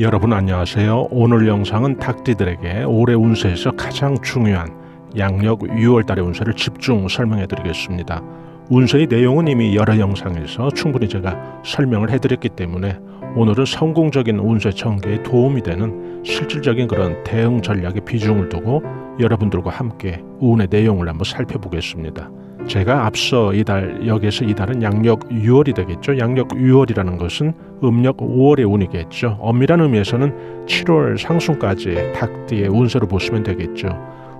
여러분 안녕하세요. 오늘 영상은 닭띠들에게 올해 운세에서 가장 중요한 양력 6월달의 운세를 집중 설명해 드리겠습니다. 운세의 내용은 이미 여러 영상에서 충분히 제가 설명을 해드렸기 때문에 오늘은 성공적인 운세 전개에 도움이 되는 실질적인 그런 대응 전략의 비중을 두고 여러분들과 함께 운의 내용을 한번 살펴보겠습니다. 제가 앞서 이달 역에서 이달은 양력 6월이 되겠죠. 양력 6월이라는 것은 음력 5월의 운이겠죠. 엄밀한 의미에서는 7월 상순까지 닭띠의 운세로 보시면 되겠죠.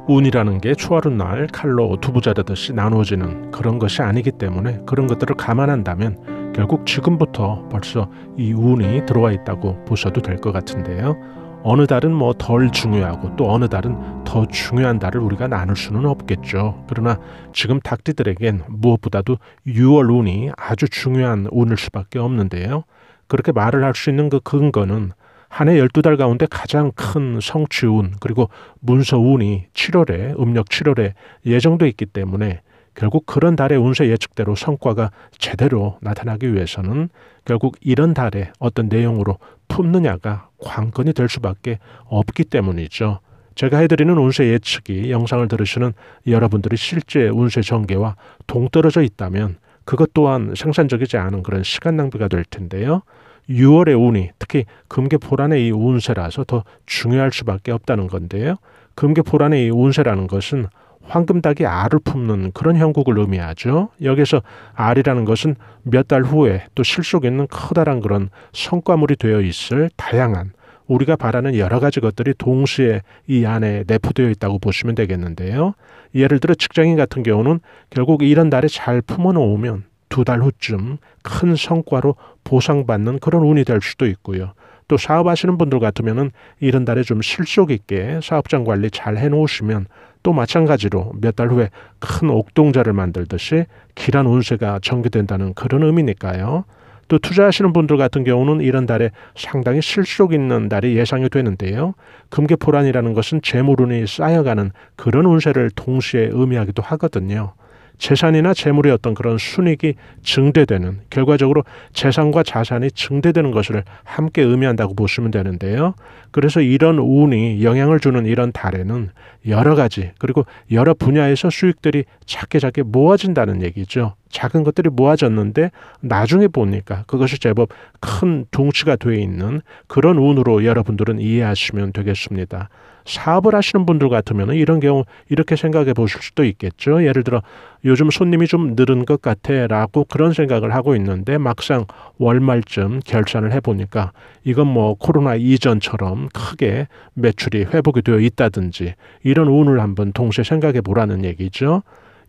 운이라는 게 초하루 날 칼로 두부 자르듯이 나누어지는 그런 것이 아니기 때문에 그런 것들을 감안한다면 결국 지금부터 벌써 이 운이 들어와 있다고 보셔도 될 것 같은데요. 어느 달은 뭐 덜 중요하고 또 어느 달은 더 중요한 달을 우리가 나눌 수는 없겠죠. 그러나 지금 닭띠들에겐 무엇보다도 6월 운이 아주 중요한 운일 수밖에 없는데요. 그렇게 말을 할 수 있는 그 근거는 한 해 12달 가운데 가장 큰 성취운 그리고 문서운이 7월에 음력 7월에 예정돼 있기 때문에 결국 그런 달의 운세 예측대로 성과가 제대로 나타나기 위해서는 결국 이런 달에 어떤 내용으로 품느냐가 관건이 될 수밖에 없기 때문이죠. 제가 해드리는 운세 예측이 영상을 들으시는 여러분들이 실제 운세 전개와 동떨어져 있다면 그것 또한 생산적이지 않은 그런 시간 낭비가 될 텐데요. 6월의 운이 특히 금계포란의 이 운세라서 더 중요할 수밖에 없다는 건데요. 금계포란의 이 운세라는 것은 황금닭이 알을 품는 그런 형국을 의미하죠. 여기서 알이라는 것은 몇 달 후에 또 실속 있는 커다란 그런 성과물이 되어 있을 다양한 우리가 바라는 여러 가지 것들이 동시에 이 안에 내포되어 있다고 보시면 되겠는데요. 예를 들어 직장인 같은 경우는 결국 이런 달에 잘 품어놓으면 두 달 후쯤 큰 성과로 보상받는 그런 운이 될 수도 있고요. 또 사업하시는 분들 같으면은 이런 달에 좀 실속 있게 사업장 관리 잘 해놓으시면 또 마찬가지로 몇 달 후에 큰 옥동자를 만들듯이 길한 운세가 전개된다는 그런 의미니까요. 또 투자하시는 분들 같은 경우는 이런 달에 상당히 실속 있는 달이 예상이 되는데요. 금계포란이라는 것은 재물운이 쌓여가는 그런 운세를 동시에 의미하기도 하거든요. 재산이나 재물의 어떤 그런 순익이 증대되는 결과적으로 재산과 자산이 증대되는 것을 함께 의미한다고 보시면 되는데요. 그래서 이런 운이 영향을 주는 이런 달에는 여러 가지 그리고 여러 분야에서 수익들이 작게 작게 모아진다는 얘기죠. 작은 것들이 모아졌는데 나중에 보니까 그것이 제법 큰 둥치가 되어 있는 그런 운으로 여러분들은 이해하시면 되겠습니다. 사업을 하시는 분들 같으면 이런 경우 이렇게 생각해 보실 수도 있겠죠. 예를 들어 요즘 손님이 좀 늘은 것 같아라고 그런 생각을 하고 있는데 막상 월말쯤 결산을 해보니까 이건 뭐 코로나 이전처럼 크게 매출이 회복이 되어 있다든지 이런 운을 한번 동시에 생각해 보라는 얘기죠.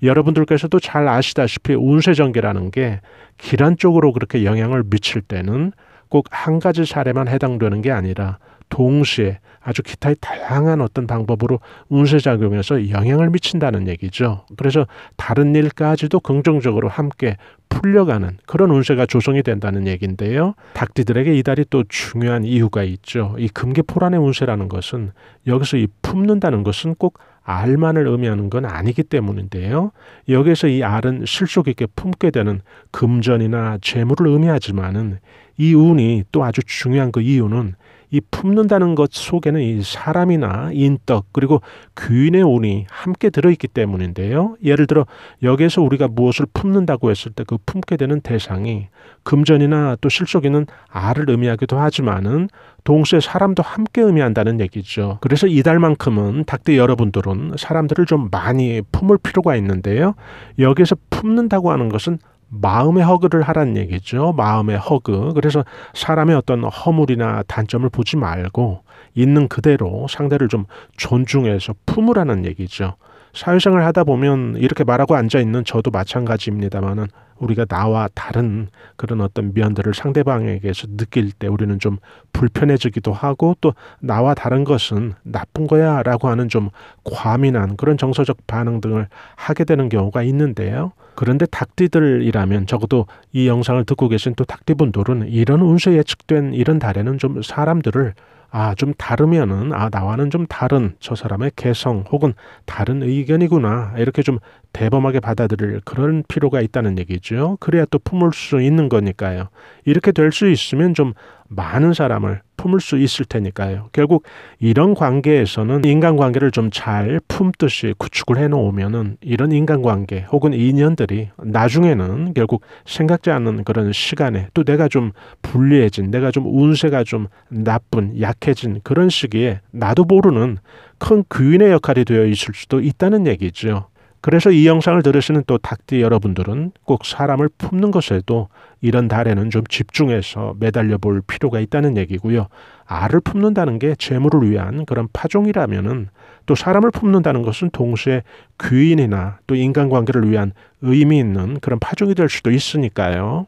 여러분들께서도 잘 아시다시피 운세 전개라는 게 기란 쪽으로 그렇게 영향을 미칠 때는 꼭 한 가지 사례만 해당되는 게 아니라 동시에 아주 기타의 다양한 어떤 방법으로 운세작용에서 영향을 미친다는 얘기죠. 그래서 다른 일까지도 긍정적으로 함께 풀려가는 그런 운세가 조성이 된다는 얘기인데요. 닭띠들에게 이달이 또 중요한 이유가 있죠. 이 금계포란의 운세라는 것은 여기서 이 품는다는 것은 꼭 알만을 의미하는 건 아니기 때문인데요. 여기서 이 알은 실속 있게 품게 되는 금전이나 재물을 의미하지만은 이 운이 또 아주 중요한 그 이유는 이 품는다는 것 속에는 이 사람이나 인덕 그리고 귀인의 운이 함께 들어있기 때문인데요. 예를 들어 여기에서 우리가 무엇을 품는다고 했을 때 그 품게 되는 대상이 금전이나 또 실속에는 알을 의미하기도 하지만은 동시에 사람도 함께 의미한다는 얘기죠. 그래서 이달만큼은 닭대 여러분들은 사람들을 좀 많이 품을 필요가 있는데요. 여기에서 품는다고 하는 것은 마음의 허그를 하란 얘기죠. 마음의 허그. 그래서 사람의 어떤 허물이나 단점을 보지 말고 있는 그대로 상대를 좀 존중해서 품으라는 얘기죠. 사회생활 하다 보면 이렇게 말하고 앉아 있는 저도 마찬가지입니다만은 우리가 나와 다른 그런 어떤 면들을 상대방에게서 느낄 때 우리는 좀 불편해지기도 하고 또 나와 다른 것은 나쁜 거야라고 하는 좀 과민한 그런 정서적 반응 등을 하게 되는 경우가 있는데요. 그런데 닭띠들이라면 적어도 이 영상을 듣고 계신 또 닭띠분들은 이런 운세 예측된 이런 달에는 좀 사람들을 아, 좀 다르면은, 아, 나와는 좀 다른 저 사람의 개성 혹은 다른 의견이구나. 이렇게 좀 대범하게 받아들일 그런 필요가 있다는 얘기죠. 그래야 또 품을 수 있는 거니까요. 이렇게 될 수 있으면 좀 많은 사람을 품을 수 있을 테니까요. 결국 이런 관계에서는 인간관계를 좀 잘 품듯이 구축을 해 놓으면은 이런 인간관계 혹은 인연들이 나중에는 결국 생각지 않은 그런 시간에 또 내가 좀 불리해진, 내가 좀 운세가 좀 나쁜, 약해진 그런 시기에 나도 모르는 큰 귀인의 역할이 되어 있을 수도 있다는 얘기죠. 그래서 이 영상을 들으시는 또 닭띠 여러분들은 꼭 사람을 품는 것에도 이런 달에는 좀 집중해서 매달려 볼 필요가 있다는 얘기고요. 알을 품는다는 게 재물을 위한 그런 파종이라면은 또 사람을 품는다는 것은 동시에 귀인이나 또 인간관계를 위한 의미 있는 그런 파종이 될 수도 있으니까요.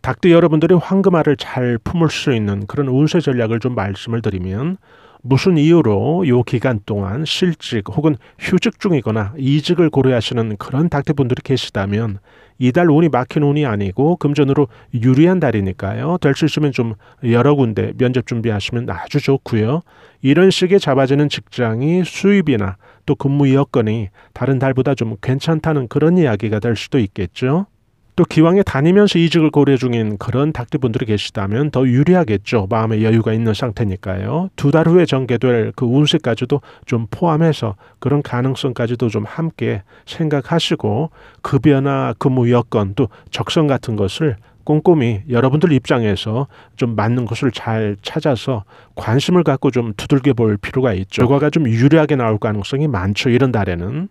닭띠 여러분들이 황금알을 잘 품을 수 있는 그런 운세 전략을 좀 말씀을 드리면 무슨 이유로 요 기간 동안 실직 혹은 휴직 중이거나 이직을 고려하시는 그런 닥터분들이 계시다면 이달 운이 막힌 운이 아니고 금전으로 유리한 달이니까요. 될 수 있으면 좀 여러 군데 면접 준비하시면 아주 좋고요. 이런 식의 잡아지는 직장이 수입이나 또 근무 여건이 다른 달보다 좀 괜찮다는 그런 이야기가 될 수도 있겠죠. 또 기왕에 다니면서 이직을 고려 중인 그런 닭터분들이 계시다면 더 유리하겠죠. 마음의 여유가 있는 상태니까요. 두 달 후에 전개될 그 운세까지도 좀 포함해서 그런 가능성까지도 좀 함께 생각하시고 급여나 근무 여건 또 적성 같은 것을 꼼꼼히 여러분들 입장에서 좀 맞는 것을 잘 찾아서 관심을 갖고 좀 두들겨 볼 필요가 있죠. 결과가 좀 유리하게 나올 가능성이 많죠. 이런 달에는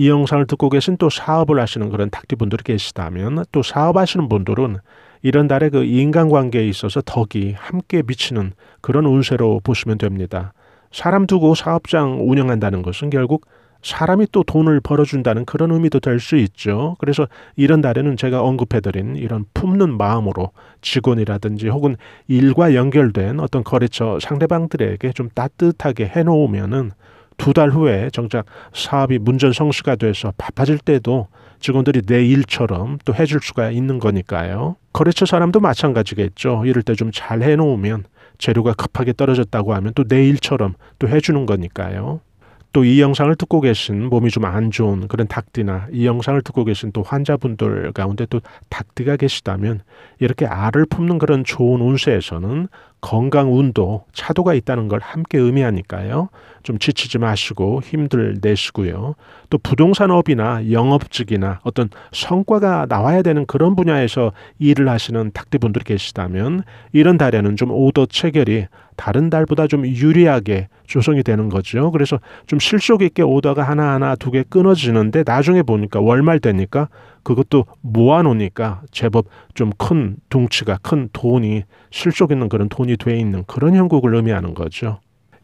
이 영상을 듣고 계신 또 사업을 하시는 그런 탁디분들이 계시다면 또 사업하시는 분들은 이런 달에 그 인간관계에 있어서 덕이 함께 미치는 그런 운세로 보시면 됩니다. 사람 두고 사업장 운영한다는 것은 결국 사람이 또 돈을 벌어준다는 그런 의미도 될 수 있죠. 그래서 이런 달에는 제가 언급해드린 이런 품는 마음으로 직원이라든지 혹은 일과 연결된 어떤 거래처 상대방들에게 좀 따뜻하게 해놓으면은 두달 후에 정작 사업이 문전성수가 돼서 바빠질 때도 직원들이 내 일처럼 또 해줄 수가 있는 거니까요. 거래처 사람도 마찬가지겠죠. 이럴 때 좀 잘 해놓으면 재료가 급하게 떨어졌다고 하면 또내 일처럼 또 해주는 거니까요. 또 이 영상을 듣고 계신 몸이 좀 안 좋은 그런 닭띠나 이 영상을 듣고 계신 또 환자분들 가운데 또 닭띠가 계시다면 이렇게 알을 품는 그런 좋은 운세에서는 건강 운도 차도가 있다는 걸 함께 의미하니까요. 좀 지치지 마시고 힘들 내시고요. 또 부동산업이나 영업직이나 어떤 성과가 나와야 되는 그런 분야에서 일을 하시는 탁대분들이 계시다면 이런 달에는 좀 오더 체결이 다른 달보다 좀 유리하게 조성이 되는 거죠. 그래서 좀 실속 있게 오더가 하나하나 두 개 끊어지는데 나중에 보니까 월말 되니까 그것도 모아놓으니까 제법 좀 큰 둥치가 큰 돈이 실속 있는 그런 돈이 돼 있는 그런 형국을 의미하는 거죠.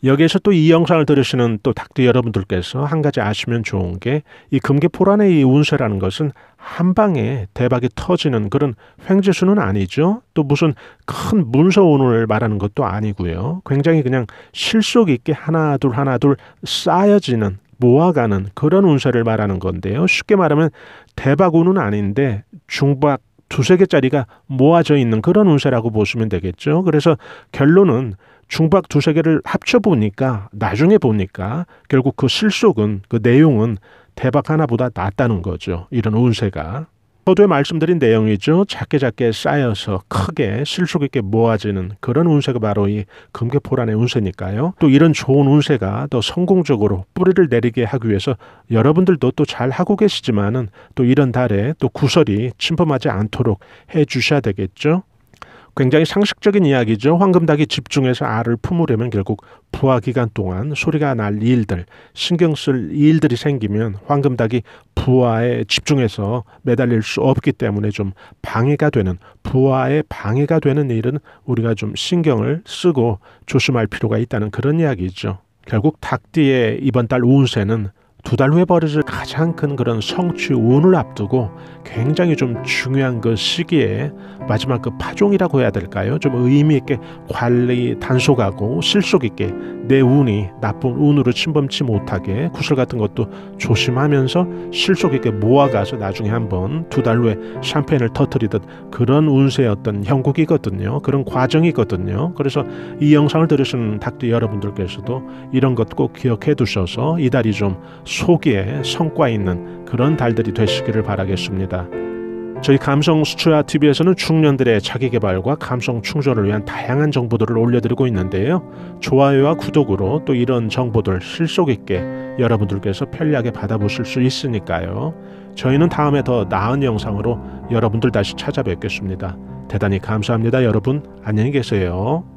여기에서 또 이 영상을 들으시는 또 닭띠 여러분들께서 한 가지 아시면 좋은 게 이 금계 포란의 이 운세라는 것은 한 방에 대박이 터지는 그런 횡재수는 아니죠. 또 무슨 큰 문서 운을 말하는 것도 아니고요. 굉장히 그냥 실속 있게 하나 둘 하나 둘 쌓여지는 모아가는 그런 운세를 말하는 건데요. 쉽게 말하면 대박운은 아닌데 중박 두세 개짜리가 모아져 있는 그런 운세라고 보시면 되겠죠. 그래서 결론은 중박 두세 개를 합쳐 보니까 나중에 보니까 결국 그 실속은 그 내용은 대박 하나보다 낫다는 거죠. 이런 운세가. 서두에 말씀드린 내용이죠. 작게 작게 쌓여서 크게 실속 있게 모아지는 그런 운세가 바로 이 금괴포란의 운세니까요. 또 이런 좋은 운세가 더 성공적으로 뿌리를 내리게 하기 위해서 여러분들도 또 잘 하고 계시지만은 또 이런 달에 또 구설이 침범하지 않도록 해 주셔야 되겠죠. 굉장히 상식적인 이야기죠. 황금닭이 집중해서 알을 품으려면 결국 부화 기간 동안 소리가 날 일들, 신경 쓸 일들이 생기면 황금닭이 부화에 집중해서 매달릴 수 없기 때문에 좀 방해가 되는 부화에 방해가 되는 일은 우리가 좀 신경을 쓰고 조심할 필요가 있다는 그런 이야기죠. 결국 닭띠의 이번 달 운세는 두달 후에 벌어질 가장 큰 그런 성취 운을 앞두고 굉장히 좀 중요한 그 시기에 마지막 그 파종이라고 해야 될까요? 좀 의미 있게 관리 단속하고 실속 있게 내 운이 나쁜 운으로 침범치 못하게 구슬 같은 것도 조심하면서 실속 있게 모아가서 나중에 한번 두 달 후에 샴페인을 터뜨리듯 그런 운세였던 형국이거든요. 그런 과정이거든요. 그래서 이 영상을 들으시는 닥 여러분들께서도 이런 것 꼭 기억해 두셔서 이달이 좀 속에 성과 있는 그런 달들이 되시기를 바라겠습니다. 저희 감성 수튜아 TV에서는 중년들의 자기 개발과 감성 충전을 위한 다양한 정보들을 올려드리고 있는데요. 좋아요와 구독으로 또 이런 정보들 실속 있게 여러분들께서 편리하게 받아보실 수 있으니까요. 저희는 다음에 더 나은 영상으로 여러분들 다시 찾아뵙겠습니다. 대단히 감사합니다, 여러분. 안녕히 계세요.